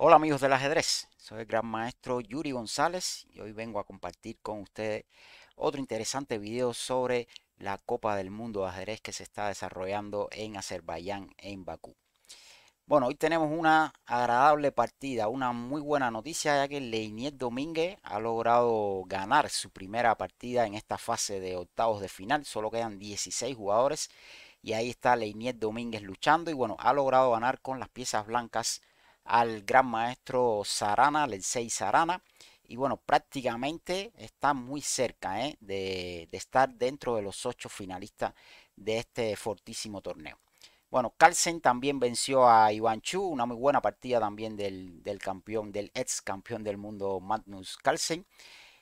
Hola amigos del ajedrez, soy el gran maestro Yuri González y hoy vengo a compartir con ustedes otro interesante video sobre la Copa del Mundo de Ajedrez que se está desarrollando en Azerbaiyán, en Bakú. Bueno, hoy tenemos una agradable partida, una muy buena noticia ya que Leinier Domínguez ha logrado ganar su primera partida en esta fase de octavos de final, solo quedan 16 jugadores y ahí está Leinier Domínguez luchando y bueno, ha logrado ganar con las piezas blancas al gran maestro Sarana, el 6 Sarana. Y bueno, prácticamente está muy cerca ¿eh? de, estar dentro de los ocho finalistas de este fortísimo torneo. Bueno, Carlsen también venció a Iván Chu, una muy buena partida también del, campeón, del ex campeón del mundo Magnus Carlsen.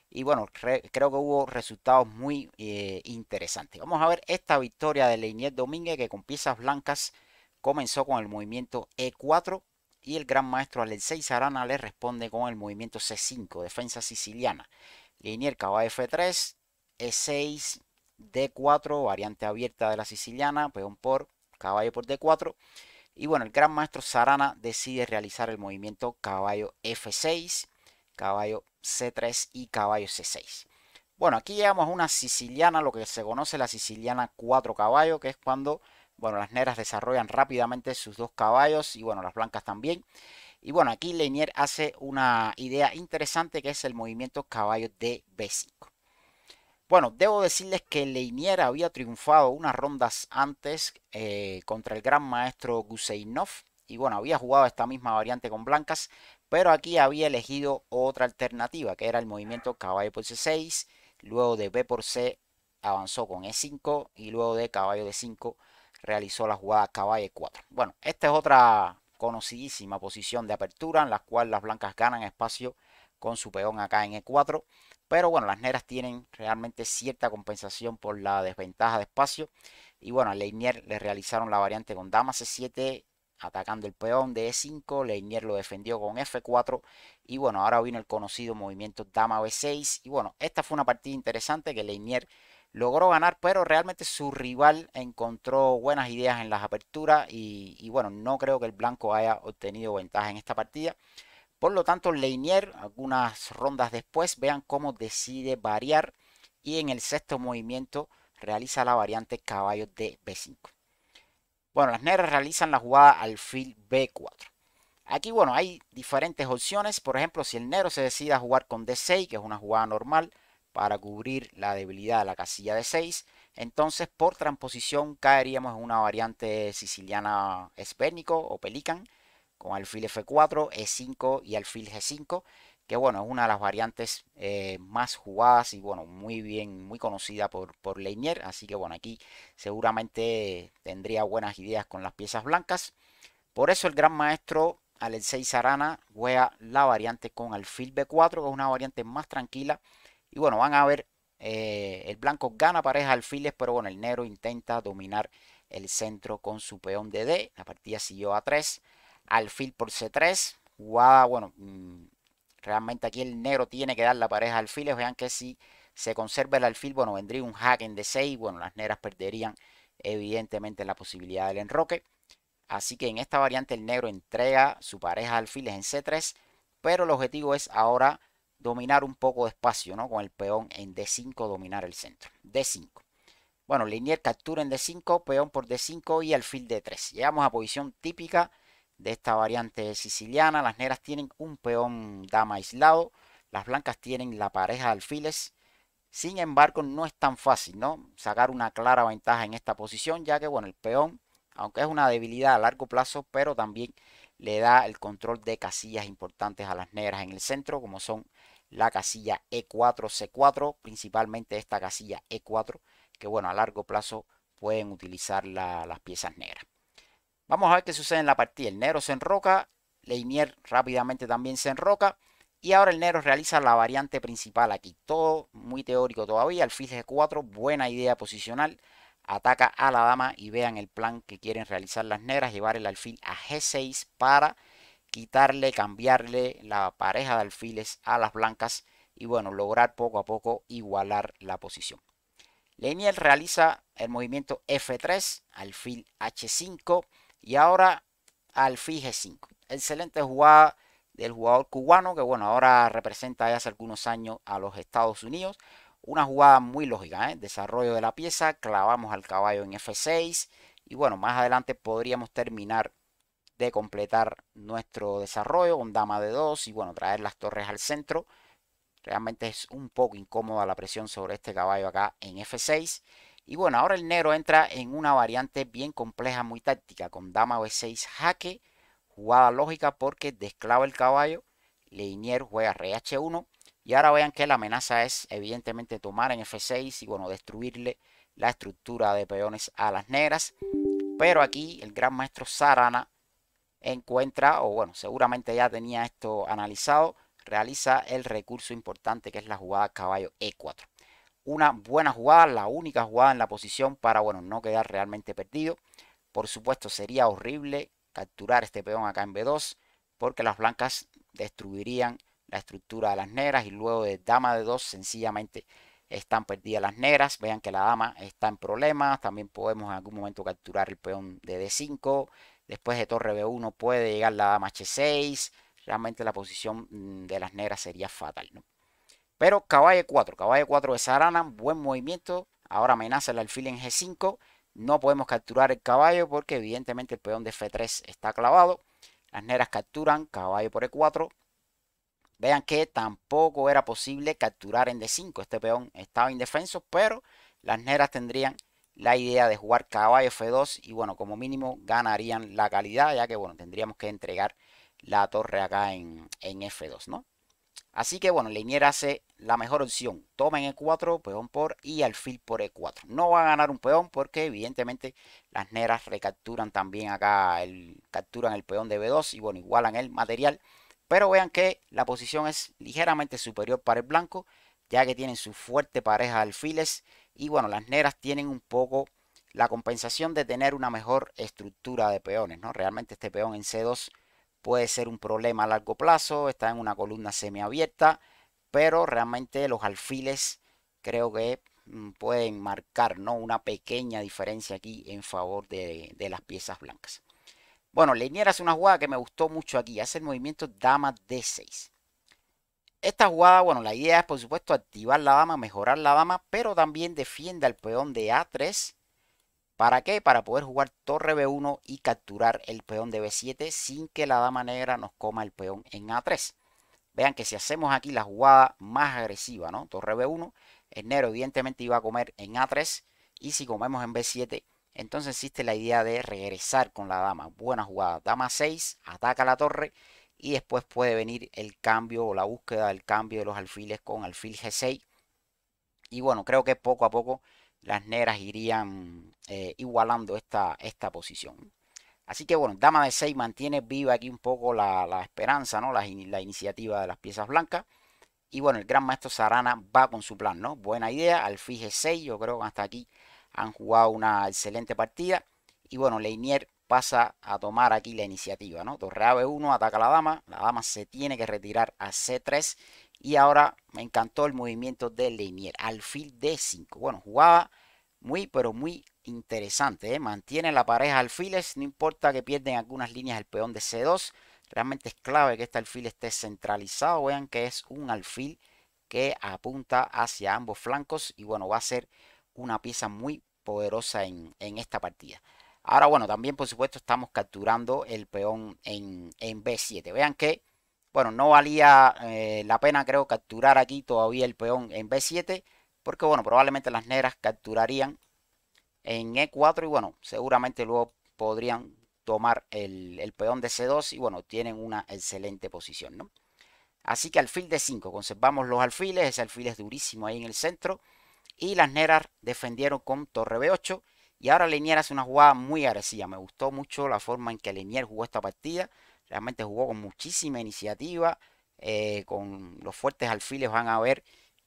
Y bueno, creo que hubo resultados muy eh, interesantes. Vamos a ver esta victoria de Leinier Domínguez que con piezas blancas comenzó con el movimiento E4 y el gran maestro 6 Sarana le responde con el movimiento C5, defensa siciliana. Línea el caballo F3, E6, D4, variante abierta de la siciliana, peón por, caballo por D4. Y bueno, el gran maestro Sarana decide realizar el movimiento caballo F6, caballo C3 y caballo C6. Bueno, aquí llegamos a una siciliana, lo que se conoce la siciliana 4 caballo, que es cuando bueno, las negras desarrollan rápidamente sus dos caballos y bueno, las blancas también. Y bueno, aquí Leinier hace una idea interesante que es el movimiento caballo de B5. Bueno, debo decirles que Leinier había triunfado unas rondas antes eh, contra el gran maestro Guseinov. Y bueno, había jugado esta misma variante con blancas, pero aquí había elegido otra alternativa, que era el movimiento caballo por C6, luego de B por C avanzó con E5 y luego de caballo de 5 realizó la jugada caballo 4. Bueno, esta es otra conocidísima posición de apertura en la cual las blancas ganan espacio con su peón acá en E4. Pero bueno, las negras tienen realmente cierta compensación por la desventaja de espacio. Y bueno, a Leinier le realizaron la variante con dama C7, atacando el peón de E5. Leinier lo defendió con F4. Y bueno, ahora vino el conocido movimiento dama B6. Y bueno, esta fue una partida interesante que Leinier logró ganar, pero realmente su rival encontró buenas ideas en las aperturas y, bueno, no creo que el blanco haya obtenido ventaja en esta partida. Por lo tanto, Leinier, algunas rondas después, vean cómo decide variar y en el sexto movimiento realiza la variante caballo de B5. Bueno, las negras realizan la jugada al alfil B4. Aquí, bueno, hay diferentes opciones. Por ejemplo, si el negro se decide a jugar con D6, que es una jugada normal, para cubrir la debilidad de la casilla de 6, entonces por transposición caeríamos en una variante siciliana espérnico o pelican con alfil F4, E5 y alfil G5, que bueno, es una de las variantes eh, más jugadas y bueno, muy bien, muy conocida por, por Leinier, así que bueno, aquí seguramente tendría buenas ideas con las piezas blancas. Por eso el gran maestro Alexei Sarana juega la variante con alfil B4, que es una variante más tranquila, y bueno, van a ver, eh, el blanco gana pareja alfiles, pero bueno, el negro intenta dominar el centro con su peón de D. La partida siguió a 3. Alfil por C3. Jugada, bueno, mm, realmente aquí el negro tiene que dar la pareja alfiles. Vean que si se conserva el alfil, bueno, vendría un hack en D6. Bueno, las negras perderían evidentemente la posibilidad del enroque. Así que en esta variante el negro entrega su pareja alfiles en C3. Pero el objetivo es ahora dominar un poco de espacio, ¿no? Con el peón en D5, dominar el centro. D5. Bueno, Linier captura en D5, peón por D5 y alfil D3. Llegamos a posición típica de esta variante siciliana. Las negras tienen un peón dama aislado. Las blancas tienen la pareja de alfiles. Sin embargo, no es tan fácil, ¿no? Sacar una clara ventaja en esta posición, ya que, bueno, el peón, aunque es una debilidad a largo plazo, pero también le da el control de casillas importantes a las negras en el centro, como son la casilla E4-C4, principalmente esta casilla E4, que bueno, a largo plazo pueden utilizar las piezas negras. Vamos a ver qué sucede en la partida. El negro se enroca, Leinier rápidamente también se enroca. Y ahora el negro realiza la variante principal aquí. Todo muy teórico todavía. Alfil e 4 buena idea posicional ataca a la dama y vean el plan que quieren realizar las negras, llevar el alfil a G6 para quitarle, cambiarle la pareja de alfiles a las blancas y bueno, lograr poco a poco igualar la posición. Leniel realiza el movimiento F3, alfil H5 y ahora alfil G5. Excelente jugada del jugador cubano que bueno, ahora representa ya hace algunos años a los Estados Unidos. Una jugada muy lógica, ¿eh? desarrollo de la pieza, clavamos al caballo en F6 y bueno, más adelante podríamos terminar de completar nuestro desarrollo con dama de 2 y bueno, traer las torres al centro. Realmente es un poco incómoda la presión sobre este caballo acá en F6. Y bueno, ahora el negro entra en una variante bien compleja, muy táctica, con dama B6 jaque, jugada lógica porque desclava el caballo, Leinier juega rey 1 y ahora vean que la amenaza es evidentemente tomar en F6 y bueno, destruirle la estructura de peones a las negras. Pero aquí el gran maestro Sarana encuentra, o bueno, seguramente ya tenía esto analizado, realiza el recurso importante que es la jugada caballo E4. Una buena jugada, la única jugada en la posición para, bueno, no quedar realmente perdido. Por supuesto, sería horrible capturar este peón acá en B2 porque las blancas destruirían la estructura de las negras y luego de dama de 2 sencillamente están perdidas las negras. Vean que la dama está en problemas. También podemos en algún momento capturar el peón de D5. Después de torre B1 puede llegar la dama H6. Realmente la posición mm, de las negras sería fatal. ¿no? Pero caballo 4, caballo 4 de sarana buen movimiento. Ahora amenaza el alfil en G5. No podemos capturar el caballo porque evidentemente el peón de F3 está clavado. Las negras capturan caballo por E4. Vean que tampoco era posible capturar en D5. Este peón estaba indefenso, pero las negras tendrían la idea de jugar caballo F2 y bueno, como mínimo ganarían la calidad, ya que bueno, tendríamos que entregar la torre acá en, en F2, ¿no? Así que bueno, Leinier hace la mejor opción. tomen en E4, peón por y alfil por E4. No va a ganar un peón porque evidentemente las negras recapturan también acá, el, capturan el peón de B2 y bueno, igualan el material. Pero vean que la posición es ligeramente superior para el blanco, ya que tienen su fuerte pareja de alfiles. Y bueno, las negras tienen un poco la compensación de tener una mejor estructura de peones. ¿no? Realmente este peón en C2 puede ser un problema a largo plazo, está en una columna semiabierta, pero realmente los alfiles creo que mm, pueden marcar ¿no? una pequeña diferencia aquí en favor de las piezas blancas. Bueno, Leinier hace una jugada que me gustó mucho aquí. Hace el movimiento dama D6. Esta jugada, bueno, la idea es por supuesto activar la dama, mejorar la dama, pero también defienda al peón de A3. ¿Para qué? Para poder jugar torre B1 y capturar el peón de B7 sin que la dama negra nos coma el peón en A3. Vean que si hacemos aquí la jugada más agresiva, ¿no? Torre B1, el negro evidentemente iba a comer en A3 y si comemos en B7 entonces existe la idea de regresar con la dama. Buena jugada. Dama 6, ataca la torre y después puede venir el cambio o la búsqueda del cambio de los alfiles con alfil G6. Y bueno, creo que poco a poco las negras irían eh, igualando esta, esta posición. Así que bueno, dama de 6 mantiene viva aquí un poco la, la esperanza, ¿no? La, iniciativa de las piezas blancas. Y bueno, el gran maestro Sarana va con su plan, ¿no? Buena idea, alfil G6, yo creo que hasta aquí han jugado una excelente partida. Y bueno, Leinier pasa a tomar aquí la iniciativa, ¿no? A B1, ataca la dama, la dama se tiene que retirar a C3 y ahora me encantó el movimiento de Leinier, alfil D5. Bueno, jugada muy, pero muy interesante, ¿eh? Mantiene la pareja alfiles, no importa que pierden algunas líneas el peón de C2, realmente es clave que este alfil esté centralizado, vean que es un alfil que apunta hacia ambos flancos y bueno, va a ser una pieza muy poderosa en, esta partida. Ahora, bueno, también por supuesto estamos capturando el peón en, en B7. Vean que, bueno, no valía eh, la pena creo capturar aquí todavía el peón en B7. Porque, bueno, probablemente las negras capturarían en E4 y, bueno, seguramente luego podrían tomar el, el peón de C2 y, bueno, tienen una excelente posición, ¿no? Así que alfil de 5, conservamos los alfiles, ese alfil es durísimo ahí en el centro. Y las Neras defendieron con torre B8. Y ahora Leinier hace una jugada muy agresiva. Me gustó mucho la forma en que Leinier jugó esta partida. Realmente jugó con muchísima iniciativa. Eh, con los fuertes alfiles van a ver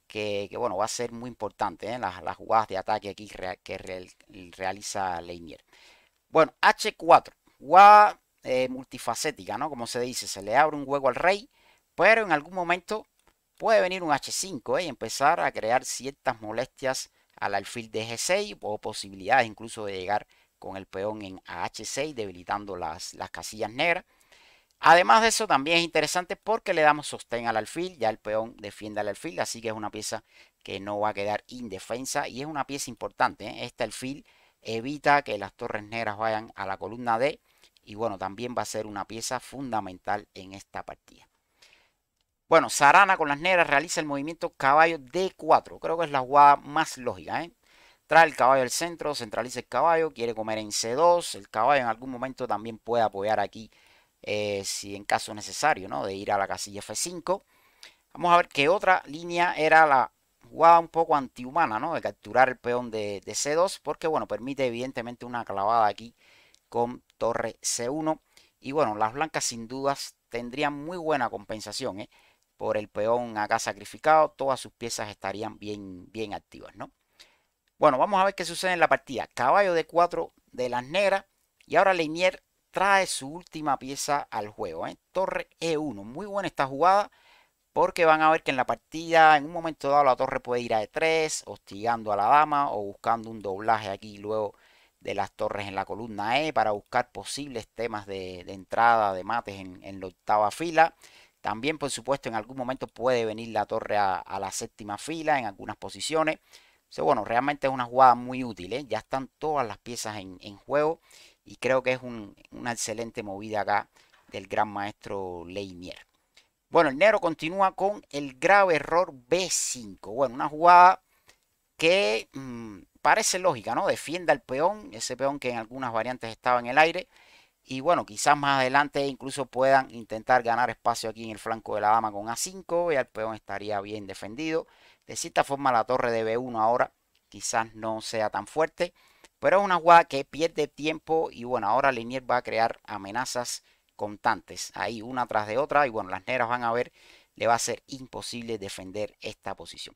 que, bueno, va a ser muy importante eh, las, jugadas de ataque que realiza Leinier. Bueno, H4. Jugada eh, multifacética, ¿no? Como se dice, se le abre un hueco al rey, pero en algún momento puede venir un H5 ¿eh? y empezar a crear ciertas molestias al alfil de G6 o posibilidades incluso de llegar con el peón en H6 debilitando las, casillas negras. Además de eso, también es interesante porque le damos sostén al alfil, ya el peón defiende al alfil, así que es una pieza que no va a quedar indefensa y es una pieza importante. ¿eh? Este alfil evita que las torres negras vayan a la columna D y bueno, también va a ser una pieza fundamental en esta partida. Bueno, Sarana con las negras realiza el movimiento caballo D4. Creo que es la jugada más lógica. ¿eh? Trae el caballo al centro, centraliza el caballo, quiere comer en C2. El caballo en algún momento también puede apoyar aquí, eh, si en caso necesario, ¿no? De ir a la casilla F5. Vamos a ver qué otra línea era la jugada un poco antihumana, ¿no? De capturar el peón de, de C2, porque, bueno, permite evidentemente una clavada aquí con torre C1. Y bueno, las blancas sin dudas tendrían muy buena compensación, ¿eh? por el peón acá sacrificado, todas sus piezas estarían bien, bien activas, ¿no? Bueno, vamos a ver qué sucede en la partida. Caballo de 4 de las negras. Y ahora Leinier trae su última pieza al juego. ¿eh? Torre E1. Muy buena esta jugada. Porque van a ver que en la partida, en un momento dado, la torre puede ir a E3, hostigando a la dama o buscando un doblaje aquí luego de las torres en la columna E para buscar posibles temas de, entrada de mates en la octava fila. También, por supuesto, en algún momento puede venir la torre a, la séptima fila en algunas posiciones. entonces bueno, realmente es una jugada muy útil. ¿eh? Ya están todas las piezas en, juego y creo que es una excelente movida acá del gran maestro Leimier. Bueno, el negro continúa con el grave error B5. Bueno, una jugada que mm, parece lógica, ¿no? Defienda el peón, ese peón que en algunas variantes estaba en el aire. Y bueno, quizás más adelante incluso puedan intentar ganar espacio aquí en el flanco de la dama con A5 y el peón estaría bien defendido. De cierta forma la torre de B1 ahora quizás no sea tan fuerte, pero es una jugada que pierde tiempo y bueno, ahora Linier va a crear amenazas constantes, ahí una tras de otra y bueno, las negras van a ver, le va a ser imposible defender esta posición.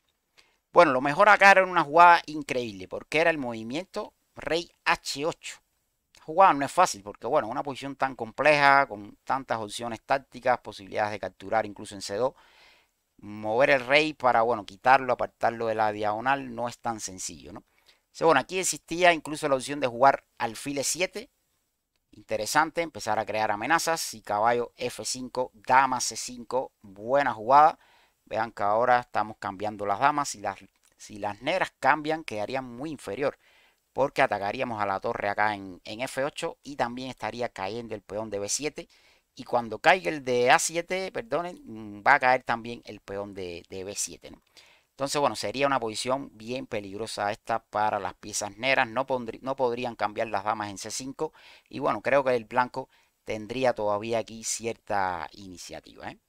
Bueno, lo mejor acá era una jugada increíble porque era el movimiento rey H8 Jugar no es fácil, porque bueno, una posición tan compleja, con tantas opciones tácticas, posibilidades de capturar incluso en C2, mover el rey para, bueno, quitarlo, apartarlo de la diagonal, no es tan sencillo, ¿no? según bueno, aquí existía incluso la opción de jugar alfil E7, interesante, empezar a crear amenazas, y caballo F5, dama C5, buena jugada, vean que ahora estamos cambiando las damas, y las, si las negras cambian, quedarían muy inferior porque atacaríamos a la torre acá en, F8 y también estaría cayendo el peón de B7. Y cuando caiga el de A7, perdonen, mm, va a caer también el peón de, B7. Entonces, bueno, sería una posición bien peligrosa esta para las piezas negras. No, no podrían cambiar las damas en C5. Y bueno, creo que el blanco tendría todavía aquí cierta iniciativa. ¿eh?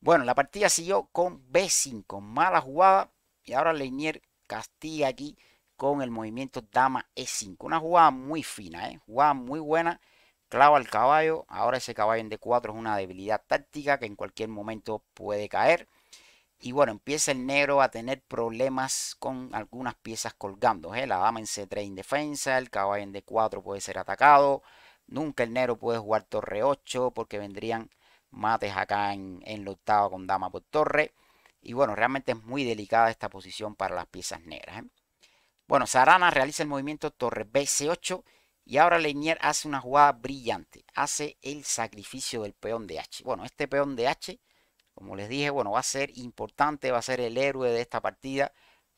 Bueno, la partida siguió con B5. Mala jugada. Y ahora Leinier castiga aquí con el movimiento dama e5. Una jugada muy fina, ¿eh? jugada muy buena. Clava al caballo. Ahora ese caballo en d4 es una debilidad táctica que en cualquier momento puede caer. Y bueno, empieza el negro a tener problemas con algunas piezas colgando. ¿eh? La dama en c3 indefensa, el caballo en d4 puede ser atacado. Nunca el negro puede jugar torre 8 porque vendrían mates acá en, en la octava con dama por torre. Y bueno, realmente es muy delicada esta posición para las piezas negras. ¿eh? Bueno, Sarana realiza el movimiento torre BC8 y ahora Leinier hace una jugada brillante. Hace el sacrificio del peón de H. Bueno, este peón de H, como les dije, bueno, va a ser importante, va a ser el héroe de esta partida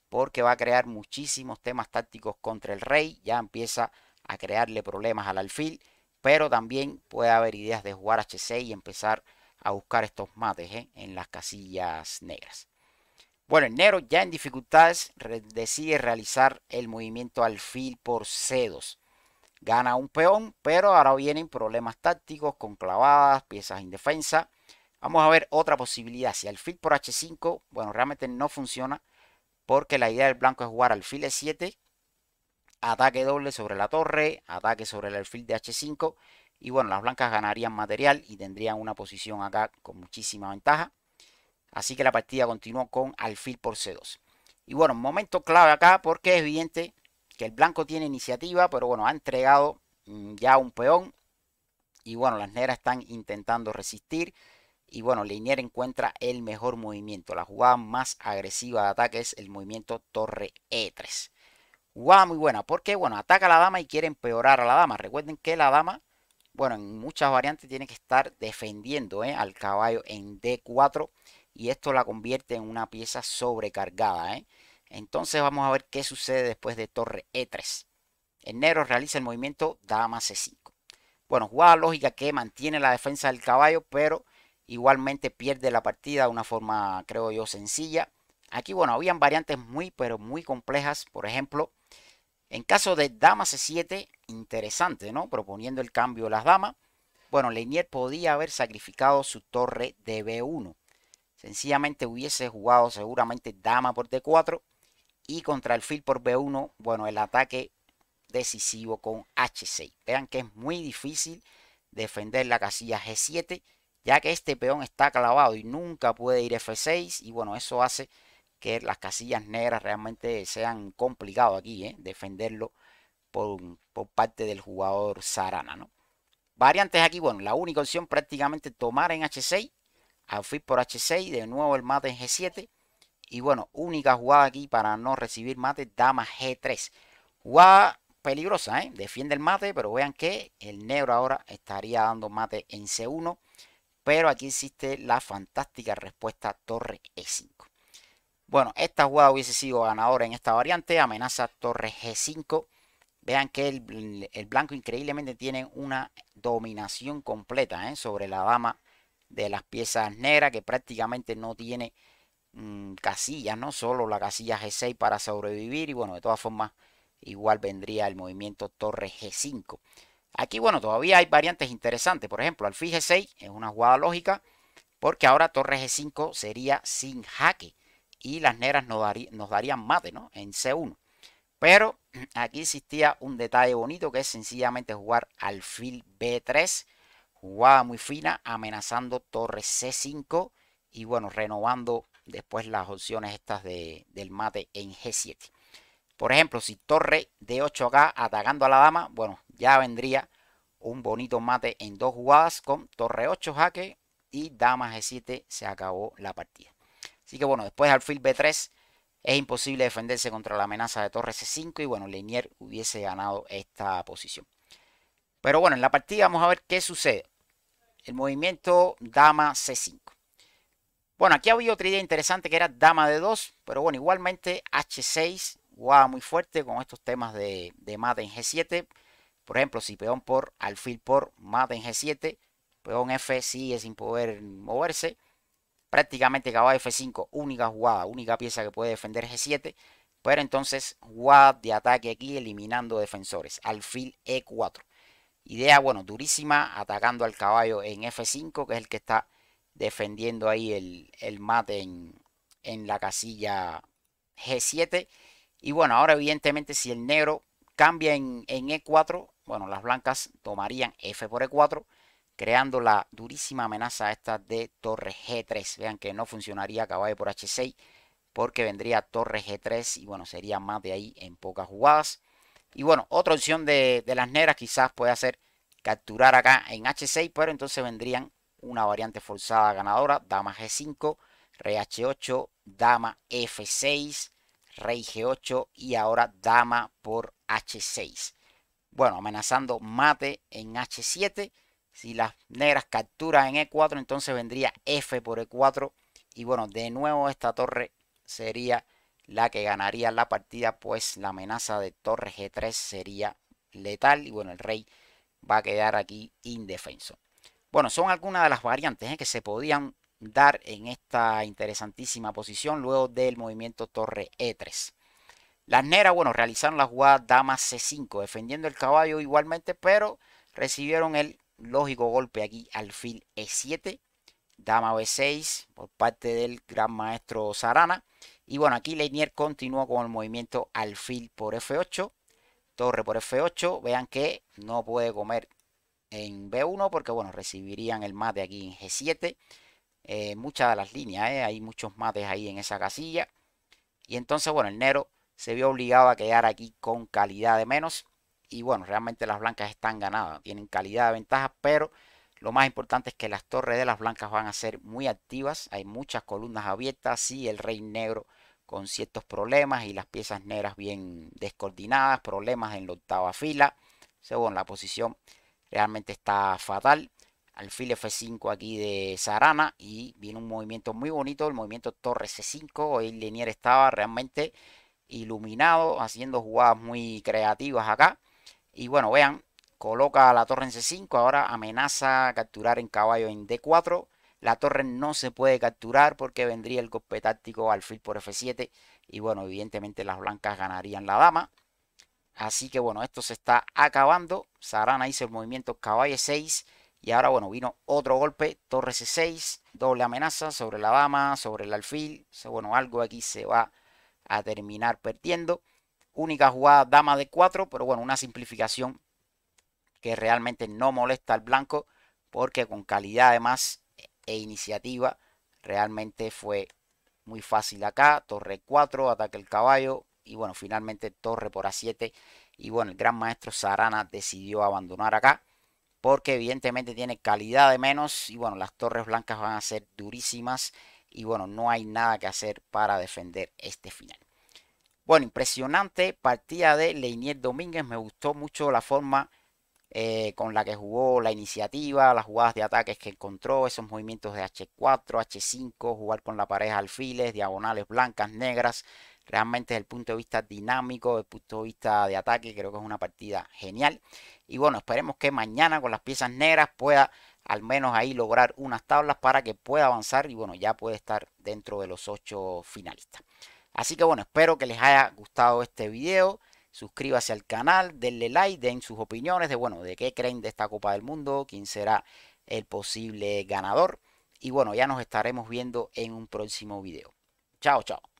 porque va a crear muchísimos temas tácticos contra el rey. Ya empieza a crearle problemas al alfil, pero también puede haber ideas de jugar H6 y empezar a buscar estos mates ¿eh? en las casillas negras. Bueno, enero ya en dificultades decide realizar el movimiento alfil por C2. Gana un peón, pero ahora vienen problemas tácticos con clavadas, piezas indefensa. Vamos a ver otra posibilidad. Si alfil por H5, bueno, realmente no funciona porque la idea del blanco es jugar alfil E7, ataque doble sobre la torre, ataque sobre el alfil de H5 y bueno, las blancas ganarían material y tendrían una posición acá con muchísima ventaja. Así que la partida continuó con alfil por C2. Y bueno, momento clave acá porque es evidente que el blanco tiene iniciativa, pero bueno, ha entregado mm, ya un peón. Y bueno, las negras están intentando resistir. Y bueno, Leinier encuentra el mejor movimiento. La jugada más agresiva de ataque es el movimiento torre E3. Jugada muy buena porque, bueno, ataca a la dama y quiere empeorar a la dama. Recuerden que la dama, bueno, en muchas variantes tiene que estar defendiendo eh, al caballo en D4 y esto la convierte en una pieza sobrecargada. ¿eh? Entonces vamos a ver qué sucede después de torre E3. El negro realiza el movimiento dama C5. Bueno, jugada lógica que mantiene la defensa del caballo, pero igualmente pierde la partida de una forma, creo yo, sencilla. Aquí, bueno, habían variantes muy, pero muy complejas. Por ejemplo, en caso de dama C7, interesante, ¿no? Proponiendo el cambio de las damas. Bueno, Leinier podía haber sacrificado su torre de B1 Sencillamente hubiese jugado seguramente dama por D4 y contra el fil por B1, bueno, el ataque decisivo con H6. Vean que es muy difícil defender la casilla G7, ya que este peón está clavado y nunca puede ir F6 y bueno, eso hace que las casillas negras realmente sean complicado aquí, ¿eh? defenderlo por, por, parte del jugador Sarana, ¿no? Variantes aquí, bueno, la única opción prácticamente tomar en H6 Alfil ah, por H6, de nuevo el mate en G7. Y bueno, única jugada aquí para no recibir mate, dama G3. Jugada peligrosa, ¿eh? Defiende el mate, pero vean que el negro ahora estaría dando mate en C1. Pero aquí existe la fantástica respuesta torre E5. Bueno, esta jugada hubiese sido ganadora en esta variante. Amenaza torre G5. Vean que el, el blanco increíblemente tiene una dominación completa ¿eh? sobre la dama de las piezas negras que prácticamente no tiene mm, casillas, no solo la casilla G6 para sobrevivir y bueno, de todas formas igual vendría el movimiento torre G5. Aquí bueno, todavía hay variantes interesantes, por ejemplo, alfil G6 es una jugada lógica porque ahora torre G5 sería sin jaque y las negras nos, nos darían mate ¿no? en C1. Pero aquí existía un detalle bonito que es sencillamente jugar alfil B3 jugada muy fina, amenazando torre C5 y bueno, renovando después las opciones estas del mate en G7. Por ejemplo, si torre D8 acá atacando a la dama, bueno, ya vendría un bonito mate en dos jugadas con torre 8 jaque y dama G7 se acabó la partida. Así que bueno, después alfil B3 es imposible defenderse contra la amenaza de torre C5 y bueno, Linier hubiese ganado esta posición. Pero bueno, en la partida vamos a ver qué sucede el movimiento dama c5. Bueno, aquí había otra idea interesante que era dama de 2, pero bueno, igualmente h6, jugaba muy fuerte con estos temas de, de mate en g7. Por ejemplo, si peón por alfil por mate en g7, peón f sigue sin poder moverse. Prácticamente caballo f5, única jugada, única pieza que puede defender g7. Pero entonces jugada de ataque aquí eliminando defensores, alfil e4. Idea, bueno, durísima, atacando al caballo en F5, que es el que está defendiendo ahí el, mate en, la casilla G7. Y bueno, ahora evidentemente si el negro cambia en, en, E4, bueno, las blancas tomarían F por E4, creando la durísima amenaza esta de torre G3. Vean que no funcionaría caballo por H6, porque vendría torre G3 y bueno, sería mate ahí en pocas jugadas. Y bueno, otra opción de, las negras quizás puede ser capturar acá en H6, pero entonces vendrían una variante forzada ganadora, dama G5, rey H8, dama F6, rey G8 y ahora dama por H6. Bueno, amenazando mate en H7. Si las negras capturan en E4, entonces vendría F por E4. Y bueno, de nuevo esta torre sería la que ganaría la partida, pues la amenaza de torre G3 sería letal y bueno, el rey va a quedar aquí indefenso. Bueno, son algunas de las variantes eh, que se podían dar en esta interesantísima posición luego del movimiento torre E3. Las neras, bueno, realizaron la jugada dama C5, defendiendo el caballo igualmente, pero recibieron el lógico golpe aquí alfil E7, dama B6 por parte del gran maestro Sarana y bueno, aquí Leinier continúa con el movimiento alfil por F8, torre por F8. Vean que no puede comer en B1 porque, bueno, recibirían el mate aquí en G7. Eh, muchas de las líneas, eh, hay muchos mates ahí en esa casilla. Y entonces, bueno, el negro se vio obligado a quedar aquí con calidad de menos. Y bueno, realmente las blancas están ganadas, tienen calidad de ventaja, pero lo más importante es que las torres de las blancas van a ser muy activas. Hay muchas columnas abiertas. Y el rey negro con ciertos problemas y las piezas negras bien descoordinadas, problemas en la octava fila. Según la posición realmente está fatal. Alfil F5 aquí de Sarana y viene un movimiento muy bonito, el movimiento Torre C5. el Linier estaba realmente iluminado, haciendo jugadas muy creativas acá. Y bueno, vean, coloca la torre en C5, ahora amenaza capturar en caballo en D4. La torre no se puede capturar porque vendría el golpe táctico alfil por f7. Y bueno, evidentemente las blancas ganarían la dama. Así que bueno, esto se está acabando. Sarana hizo el movimiento caballo 6. Y ahora bueno, vino otro golpe. Torre c6. Doble amenaza sobre la dama, sobre el alfil. Bueno, algo aquí se va a terminar perdiendo. Única jugada dama de 4. Pero bueno, una simplificación que realmente no molesta al blanco. Porque con calidad además e iniciativa. Realmente fue muy fácil acá. Torre 4, ataque el caballo. Y bueno, finalmente torre por A7. Y bueno, el gran maestro Sarana decidió abandonar acá. Porque evidentemente tiene calidad de menos. Y bueno, las torres blancas van a ser durísimas. Y bueno, no hay nada que hacer para defender este final. Bueno, impresionante partida de Leinier Domínguez. Me gustó mucho la forma eh, con la que jugó la iniciativa, las jugadas de ataques que encontró, esos movimientos de H4, H5, jugar con la pareja alfiles, diagonales blancas, negras. Realmente desde el punto de vista dinámico, desde el punto de vista de ataque, creo que es una partida genial. Y bueno, esperemos que mañana con las piezas negras pueda al menos ahí lograr unas tablas para que pueda avanzar y bueno, ya puede estar dentro de los ocho finalistas. Así que bueno, espero que les haya gustado este video suscríbase al canal, denle like, den sus opiniones de, bueno, de qué creen de esta Copa del Mundo, quién será el posible ganador. Y bueno, ya nos estaremos viendo en un próximo video. Chao, chao.